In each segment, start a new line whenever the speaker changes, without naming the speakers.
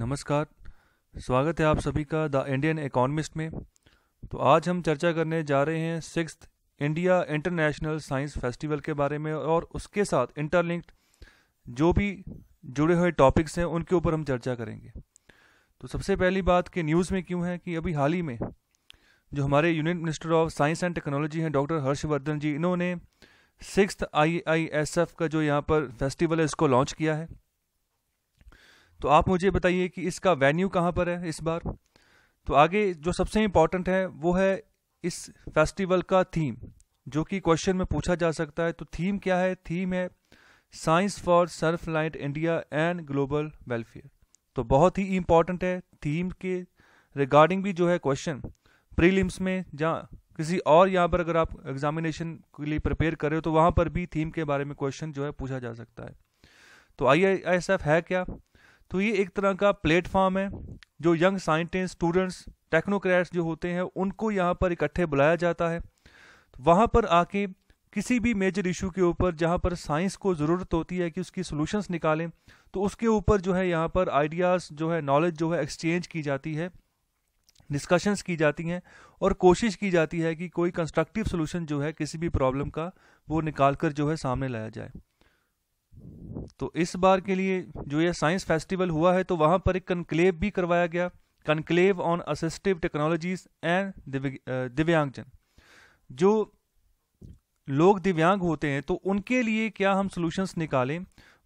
नमस्कार स्वागत है आप सभी का द इंडियन इकोनॉमिस्ट में तो आज हम चर्चा करने जा रहे हैं six India international science festival के बारे में और उसके साथ इंटरलिंक्ड जो भी जुड़े हुए टॉपिक्स हैं उनके ऊपर हम चर्चा करेंगे तो सबसे पहली बात कि न्यूज़ में क्यों है कि अभी हाल ही में जो हमारे union minister of science and technology हैं डॉक्टर हर्षवर्धन जी इन्होंने six I I S F का जो यहाँ पर फेस्टिवल है इसको लॉन्च किया है तो आप मुझे बताइए कि इसका वेन्यू कहाँ पर है इस बार तो आगे जो सबसे इम्पॉर्टेंट है वो है इस फेस्टिवल का थीम जो कि क्वेश्चन में पूछा जा सकता है तो थीम क्या है थीम है science for self reliant India and global welfare तो बहुत ही इम्पॉर्टेंट है थीम के रिगार्डिंग भी जो है क्वेश्चन प्रीलिम्स में जहाँ किसी और यहाँ पर अगर आप एग्जामिनेशन के लिए प्रिपेयर कर रहे हो तो वहाँ पर भी थीम के बारे में क्वेश्चन जो है पूछा जा सकता है तो आई है क्या तो ये एक तरह का प्लेटफॉर्म है जो यंग साइंटिस्ट स्टूडेंट्स टेक्नोक्रैट्स जो होते हैं उनको यहाँ पर इकट्ठे बुलाया जाता है तो वहाँ पर आके किसी भी मेजर इशू के ऊपर जहाँ पर साइंस को ज़रूरत होती है कि उसकी सोल्यूशंस निकालें तो उसके ऊपर जो है यहाँ पर आइडियाज़ जो है नॉलेज जो है एक्सचेंज की जाती है डिस्कशंस की जाती हैं और कोशिश की जाती है कि कोई कंस्ट्रक्टिव सोल्यूशन जो है किसी भी प्रॉब्लम का वो निकाल कर जो है सामने लाया जाए तो इस बार के लिए जो यह साइंस फेस्टिवल हुआ है तो वहाँ पर एक कंक्लेव भी करवाया गया conclave on assistive technologies and divyangjan जो लोग दिव्यांग होते हैं तो उनके लिए क्या हम सोल्यूशंस निकालें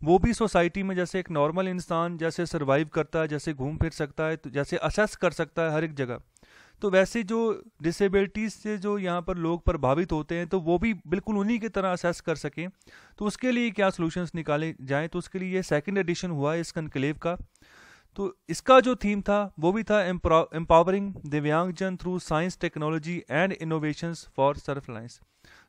वो भी सोसाइटी में जैसे एक नॉर्मल इंसान जैसे सर्वाइव करता है जैसे घूम फिर सकता है तो जैसे असेस कर सकता है हर एक जगह तो वैसे जो डिसेबिलिटीज़ से जो यहाँ पर लोग प्रभावित होते हैं तो वो भी बिल्कुल उन्हीं की तरह असेस कर सकें तो उसके लिए क्या सोल्यूशंस निकाले जाएँ तो उसके लिए ये सेकेंड एडिशन हुआ इस कनक्लेव का तो इसका जो थीम था वो भी था empowering divyangjan through science technology and innovations for self reliance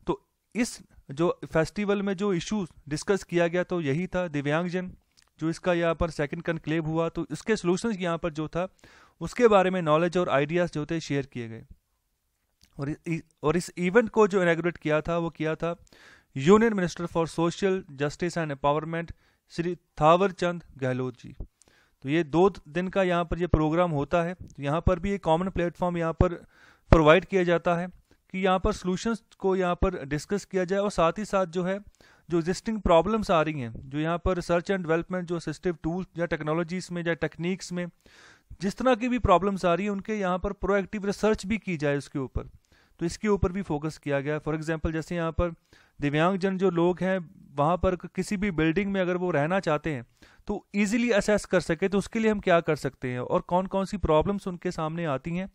तो इस जो फेस्टिवल में जो इशूज डिस्कस किया गया तो यही था दिव्यांगजन जो इसका यहाँ पर सेकंड कनक्लेव हुआ तो इसके सोल्यूशंस यहाँ पर जो था उसके बारे में नॉलेज और आइडियाज़ जो थे शेयर किए गए और इस, और इस इवेंट को जो इनाग्रेट किया था वो किया था union minister for social justice and empowerment Shri Thawarchand Gehlot ji तो ये दो दिन का यहाँ पर ये प्रोग्राम होता है तो यहाँ पर भी एक कॉमन प्लेटफॉर्म यहाँ पर प्रोवाइड किया जाता है कि यहाँ पर सोल्यूशंस को यहाँ पर डिस्कस किया जाए और साथ ही साथ जो है जो एग्जिस्टिंग प्रॉब्लम्स आ रही हैं जो यहाँ पर रिसर्च एंड डेवलपमेंट जो असिस्टिव टूल्स या टेक्नोलॉजीज़ में या टेक्निक्स में जिस तरह की भी प्रॉब्लम्स आ रही है उनके यहाँ पर प्रोएक्टिव रिसर्च भी की जाए उसके ऊपर तो इसके ऊपर भी फोकस किया गया फॉर एग्जाम्पल जैसे यहाँ पर दिव्यांगजन जो लोग हैं वहाँ पर किसी भी बिल्डिंग में अगर वो रहना चाहते हैं तो ईजिली असेस कर सके तो उसके लिए हम क्या कर सकते हैं और कौन कौन सी प्रॉब्लम्स उनके सामने आती हैं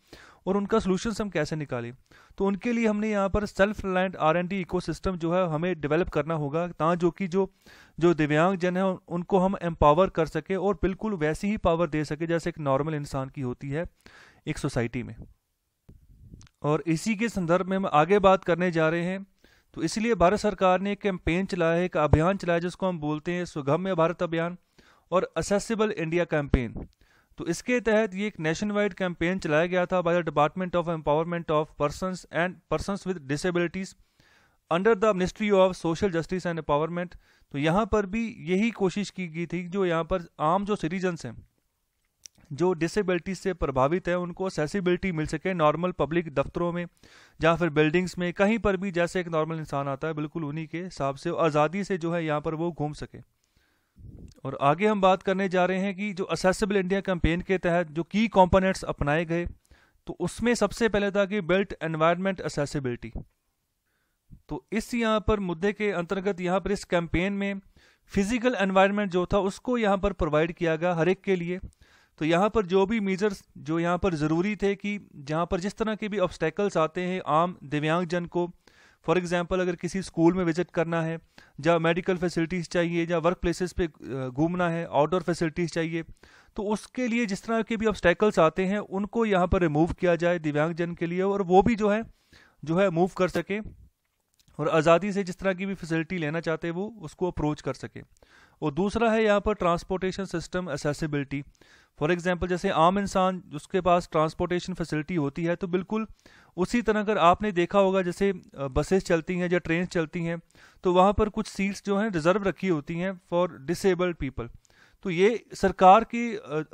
और उनका सोल्यूशंस हम कैसे निकालें तो उनके लिए हमने यहाँ पर self reliant R and D eco जो है हमें डेवलप करना होगा ता जो कि जो जो दिव्यांगजन है उनको हम एम्पावर कर सके और बिल्कुल वैसी ही पावर दे सके जैसे एक नॉर्मल इंसान की होती है एक सोसाइटी में और इसी के संदर्भ में हम आगे बात करने जा रहे हैं तो इसलिए भारत सरकार ने एक कैंपेन चलाया है एक अभियान चलाया जिसको हम बोलते हैं सुगम्य भारत अभियान और असेसिबल इंडिया कैंपेन तो इसके तहत ये एक नेशन वाइड कैंपेन चलाया गया था by the department of empowerment of person and person with disabilities under the ministry of social justice and empowerment तो यहाँ पर भी यही कोशिश की गई थी जो यहाँ पर आम जो सिटीजन्स हैं जो डिसेबिलिटी से प्रभावित है उनको असेसिबिलिटी मिल सके नॉर्मल पब्लिक दफ्तरों में या फिर बिल्डिंग्स में कहीं पर भी जैसे एक नॉर्मल इंसान आता है बिल्कुल उन्हीं के हिसाब से आज़ादी से जो है यहाँ पर वो घूम सके और आगे हम बात करने जा रहे हैं कि जो असेसिबल इंडिया कैंपेन के तहत जो की कॉम्पोनेंट्स अपनाए गए तो उसमें सबसे पहले था कि बिल्ट एनवायरमेंट असेसिबिलिटी तो इस यहाँ पर मुद्दे के अंतर्गत यहाँ पर इस कैंपेन में फिजिकल एनवायरनमेंट जो था उसको यहाँ पर प्रोवाइड किया गया हर एक के लिए तो यहाँ पर जो भी मेजर्स जो यहाँ पर ज़रूरी थे कि जहाँ पर जिस तरह के भी ऑब्स्टेकल्स आते हैं आम दिव्यांग जन को फॉर एग्ज़ाम्पल अगर किसी स्कूल में विजिट करना है या मेडिकल फैसिलिटीज़ चाहिए या वर्क प्लेसेस पे घूमना है आउटडोर फैसिलिटीज़ चाहिए तो उसके लिए जिस तरह के भी ऑब्स्टेकल्स आते हैं उनको यहाँ पर रिमूव किया जाए दिव्यांगजन के लिए और वो भी जो है जो है मूव कर सकें और आज़ादी से जिस तरह की भी फैसिलिटी लेना चाहते हैं वो उसको अप्रोच कर सके और दूसरा है यहाँ पर transportation system accessibility for example जैसे आम इंसान उसके पास ट्रांसपोर्टेशन फैसिलिटी होती है तो बिल्कुल उसी तरह अगर आपने देखा होगा जैसे बसेस चलती हैं या ट्रेन चलती हैं तो वहाँ पर कुछ सीट्स जो हैं रिज़र्व रखी होती हैं फॉर डिसेबल्ड पीपल तो ये सरकार की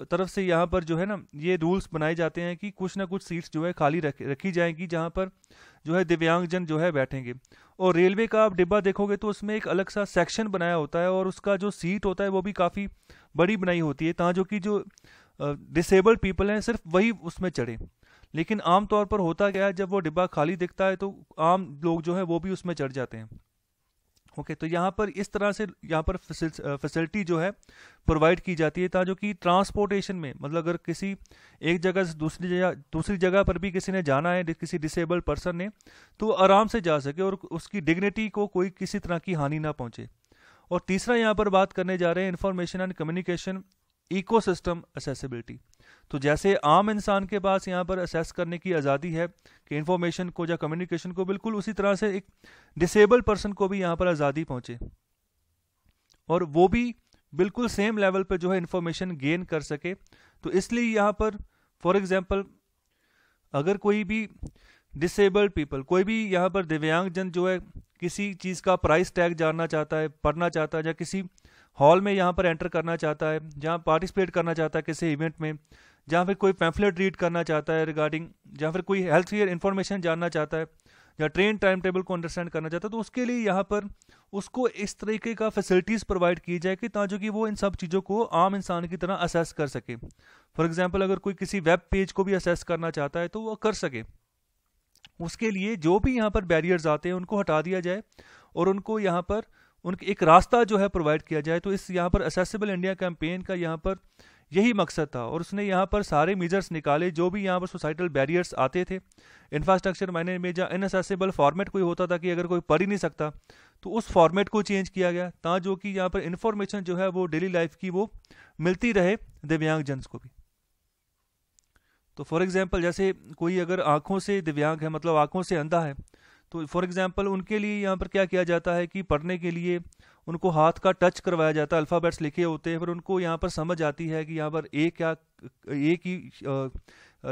तरफ से यहाँ पर जो है ना ये रूल्स बनाए जाते हैं कि कुछ ना कुछ सीट्स जो है खाली रख रखी जाएंगी जहाँ पर जो है दिव्यांगजन जो है बैठेंगे और रेलवे का आप डिब्बा देखोगे तो उसमें एक अलग सा सेक्शन बनाया होता है और उसका जो सीट होता है वो भी काफ़ी बड़ी बनाई होती है ताँ जो कि जो डिसेबल्ड पीपल हैं सिर्फ वही उसमें चढ़े लेकिन आमतौर पर होता क्या है जब वो डिब्बा खाली दिखता है तो आम लोग जो है वो भी उसमें चढ़ जाते हैं ओके okay, तो यहाँ पर इस तरह से यहाँ पर फैसिलिटी जो है प्रोवाइड की जाती है ताकि कि ट्रांसपोर्टेशन में मतलब अगर किसी एक जगह से दूसरी जगह दूसरी जगह पर भी किसी ने जाना है किसी डिसेबल पर्सन ने तो आराम से जा सके और उसकी डिग्निटी को कोई किसी तरह की हानि ना पहुँचे और तीसरा यहाँ पर बात करने जा रहे हैं information and communication ecosystem accessibility तो जैसे आम इंसान के पास यहाँ पर असेस करने की आज़ादी है कि इन्फॉर्मेशन को या कम्युनिकेशन को बिल्कुल उसी तरह से एक डिसेबल पर्सन को भी यहाँ पर आज़ादी पहुँचे और वो भी बिल्कुल सेम लेवल पर जो है इन्फॉर्मेशन गेन कर सके तो इसलिए यहाँ पर फॉर एग्ज़ाम्पल अगर कोई भी डिसेबल्ड पीपल कोई भी यहाँ पर दिव्यांगजन जो है किसी चीज़ का प्राइस टैग जानना चाहता है पढ़ना चाहता है या किसी हॉल में यहाँ पर एंटर करना चाहता है जहाँ पार्टिसिपेट करना चाहता है किसी इवेंट में जहाँ फिर कोई पैम्फलेट रीड करना चाहता है रिगार्डिंग जहाँ फिर कोई हेल्थ केयर इन्फॉर्मेशन जानना चाहता है या ट्रेन टाइम टेबल को अंडरस्टैंड करना चाहता है तो उसके लिए यहाँ पर उसको इस तरीके का फैसिलिटीज़ प्रोवाइड की जाए कि ताजो कि वो इन सब चीज़ों को आम इंसान की तरह असेस कर सके फॉर एग्जाम्पल अगर कोई किसी वेब पेज को भी असेस करना चाहता है तो वो कर सके उसके लिए जो भी यहाँ पर बैरियर्स आते हैं उनको हटा दिया जाए और उनको यहाँ पर उनके एक रास्ता जो है प्रोवाइड किया जाए तो इस यहाँ पर असेसिबल इंडिया कैंपेन का यहाँ पर यही मकसद था और उसने यहाँ पर सारे मेजर्स निकाले जो भी यहाँ पर सोसाइटल बैरियर्स आते थे इंफ्रास्ट्रक्चर मायने में जहाँ इनसेसिबल फॉर्मेट कोई होता था कि अगर कोई पढ़ ही नहीं सकता तो उस फॉर्मेट को चेंज किया गया ता जो कि यहाँ पर इंफॉर्मेशन जो है वो डेली लाइफ की वो मिलती रहे दिव्यांग को भी तो फॉर एग्जाम्पल जैसे कोई अगर आँखों से दिव्यांग है मतलब आँखों से अंधा है तो फॉर एग्जाम्पल उनके लिए यहाँ पर क्या किया जाता है कि पढ़ने के लिए उनको हाथ का टच करवाया जाता है अल्फ़ाबेट्स लिखे होते हैं फिर उनको यहाँ पर समझ आती है कि यहाँ पर ए क्या ए की आ,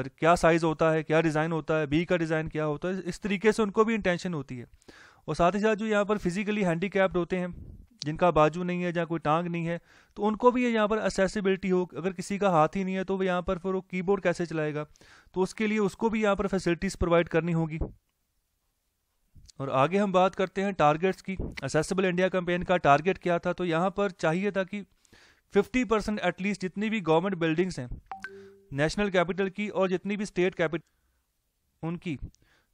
क्या साइज़ होता है क्या डिज़ाइन होता है बी का डिज़ाइन क्या होता है इस तरीके से उनको भी इंटेंशन होती है और साथ ही साथ जो यहाँ पर फिजिकली हैंडीकैप्ड होते हैं जिनका बाजू नहीं है जहाँ कोई टांग नहीं है तो उनको भी ये यहाँ पर असेसिबिलिटी हो अगर किसी का हाथ ही नहीं है तो वो यहाँ पर फिर वो कीबोर्ड कैसे चलाएगा तो उसके लिए उसको भी यहाँ पर फैसिलिटीज़ प्रोवाइड करनी होगी और आगे हम बात करते हैं टारगेट्स की असेसबल इंडिया कैंपेन का टारगेट क्या था तो यहाँ पर चाहिए था कि 50 परसेंट एटलीस्ट जितनी भी गवर्नमेंट बिल्डिंग्स हैं नेशनल कैपिटल की और जितनी भी स्टेट कैपिटल उनकी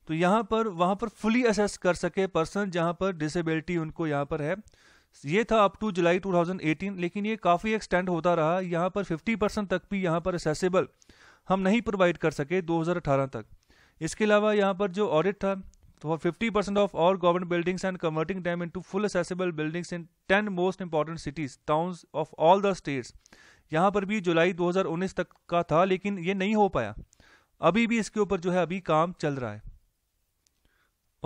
तो यहाँ पर वहाँ पर फुली असेस कर सके पर्सन जहाँ पर डिसेबिलिटी उनको यहाँ पर है ये था अप टू जुलाई 2018 लेकिन ये काफ़ी एक्सटेंड होता रहा यहाँ पर 50 परसेंट तक भी यहाँ पर असेसिबल हम नहीं प्रोवाइड कर सके 2018 तक इसके अलावा यहाँ पर जो ऑडिट था percent of all government buildings and converting converting into full accessible buildings in ten most important cities town of all the states यहाँ पर भी जुलाई 2019 तक का था लेकिन ये नहीं हो पाया अभी भी इसके ऊपर जो है अभी काम चल रहा है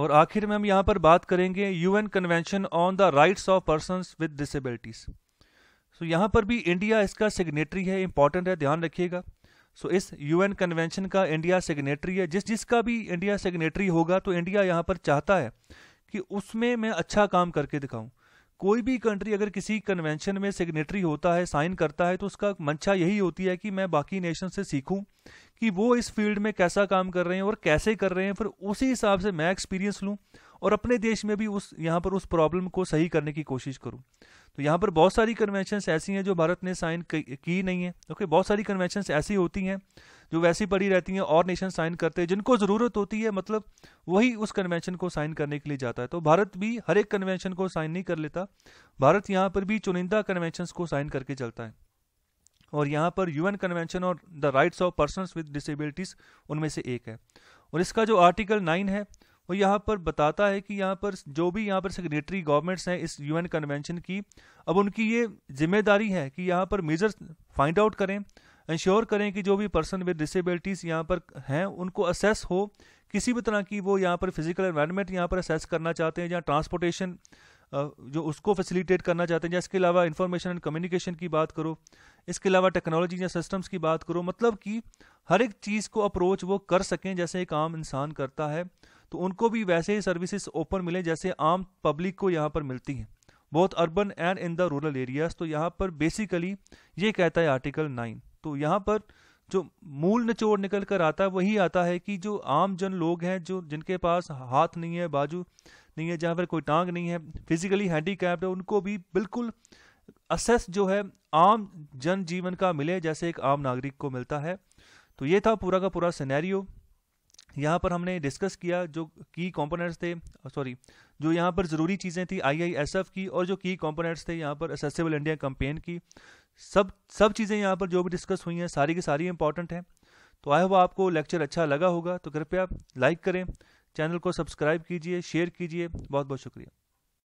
और आखिर में हम यहाँ पर बात करेंगे UN convention on the rights of person with disabilities so यहाँ पर भी इंडिया इसका सिग्नेटरी है इंपॉर्टेंट है ध्यान रखिएगा सो इस इस यूएन कन्वेंशन का इंडिया सिग्नेटरी है जिस जिसका भी इंडिया सिग्नेटरी होगा तो इंडिया यहाँ पर चाहता है कि उसमें मैं अच्छा काम करके दिखाऊं कोई भी कंट्री अगर किसी कन्वेंशन में सिग्नेटरी होता है साइन करता है तो उसका मंशा यही होती है कि मैं बाकी नेशन से सीखूं कि वो इस फील्ड में कैसा काम कर रहे हैं और कैसे कर रहे हैं फिर उसी हिसाब से मैं एक्सपीरियंस लूँ और अपने देश में भी उस यहाँ पर उस प्रॉब्लम को सही करने की कोशिश करूँ तो यहाँ पर बहुत सारी कन्वेंशंस ऐसी हैं जो भारत ने साइन की नहीं है ओके बहुत सारी कन्वेंशंस ऐसी होती हैं जो वैसी पड़ी रहती हैं और नेशन साइन करते हैं जिनको ज़रूरत होती है मतलब वही उस कन्वेंशन को साइन करने के लिए जाता है तो भारत भी हर एक कन्वेंशन को साइन नहीं कर लेता भारत यहाँ पर भी चुनिंदा कन्वेंशन को साइन करके चलता है और यहाँ पर यूएन कन्वेंशन और the rights of person with disabilities उनमें से एक है और इसका जो आर्टिकल नाइन है और यहाँ पर बताता है कि यहाँ पर जो भी यहाँ पर सेक्रेटरी गवर्नमेंट्स हैं इस यूएन कन्वेंशन की अब उनकी ये जिम्मेदारी है कि यहाँ पर मेजर फाइंड आउट करें इंश्योर करें कि जो भी पर्सन विद डिसेबिलिटीज़ यहाँ पर हैं उनको असेस हो किसी भी तरह की वो यहाँ पर फिजिकल एनवायरमेंट यहाँ पर असेस करना चाहते हैं या ट्रांसपोर्टेशन जो उसको फैसिलिटेट करना चाहते हैं या इसके अलावा इंफॉर्मेशन एंड कम्युनिकेशन की बात करो इसके अलावा टेक्नोलॉजी या सिस्टम्स की बात करो मतलब कि हर एक चीज़ को अप्रोच वो कर सकें जैसे एक आम इंसान करता है तो उनको भी वैसे ही सर्विसेज ओपन मिले जैसे आम पब्लिक को यहाँ पर मिलती हैं बहुत urban and in the rural areas तो यहाँ पर बेसिकली ये कहता है आर्टिकल नाइन तो यहाँ पर जो मूल निचोड़ निकल कर आता है वही आता है कि जो आम जन लोग हैं जो जिनके पास हाथ नहीं है बाजू नहीं है जहाँ पर कोई टांग नहीं है फिजिकली हैंडीकैप्ड है उनको भी बिल्कुल असेस जो है आम जन जीवन का मिले जैसे एक आम नागरिक को मिलता है तो ये था पूरा का पूरा सिनेरियो यहाँ पर हमने डिस्कस किया जो की कंपोनेंट्स थे सॉरी जो यहाँ पर ज़रूरी चीज़ें थी आईआईएसएफ की और जो की कंपोनेंट्स थे यहाँ पर असेसिबल इंडिया कंपेन की सब सब चीज़ें यहाँ पर जो भी डिस्कस हुई हैं सारी की सारी इंपॉर्टेंट हैं तो आई होप आपको लेक्चर अच्छा लगा होगा तो कृपया लाइक करें चैनल को सब्सक्राइब कीजिए शेयर कीजिए बहुत बहुत शुक्रिया